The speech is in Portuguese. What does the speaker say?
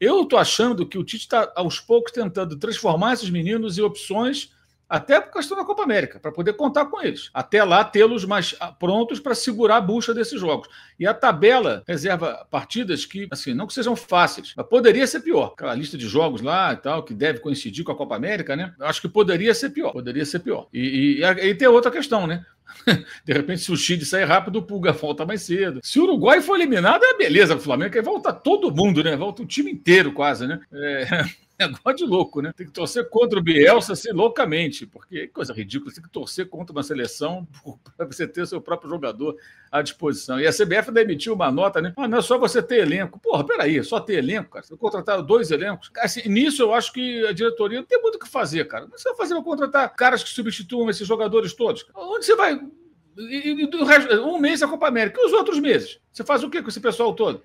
Eu estou achando que o Tite está, aos poucos, tentando transformar esses meninos em opções, até por questão da Copa América, para poder contar com eles. Até lá, tê-los mais prontos para segurar a bucha desses jogos. E a tabela reserva partidas que, assim, não que sejam fáceis, mas poderia ser pior. Aquela lista de jogos lá e tal, que deve coincidir com a Copa América, né? Eu acho que poderia ser pior. Poderia ser pior. E, e, e tem outra questão, né? De repente, se o Chile sair rápido, o Pulga volta mais cedo. Se o Uruguai for eliminado, é beleza o Flamengo, aí volta todo mundo, né? Volta o time inteiro quase, né? É... Negócio de louco, né? Tem que torcer contra o Bielsa assim, loucamente, porque coisa ridícula. Tem que torcer contra uma seleção para você ter seu próprio jogador à disposição. E a CBF ainda emitiu uma nota, né? Ah, não é só você ter elenco. Porra, peraí, é só ter elenco, cara. Você contrataram dois elencos. Assim, nisso eu acho que a diretoria não tem muito o que fazer, cara. Mas você vai fazer para contratar caras que substituam esses jogadores todos? Cara. Onde você vai. E, e, um mês é a Copa América. E os outros meses? Você faz o que com esse pessoal todo?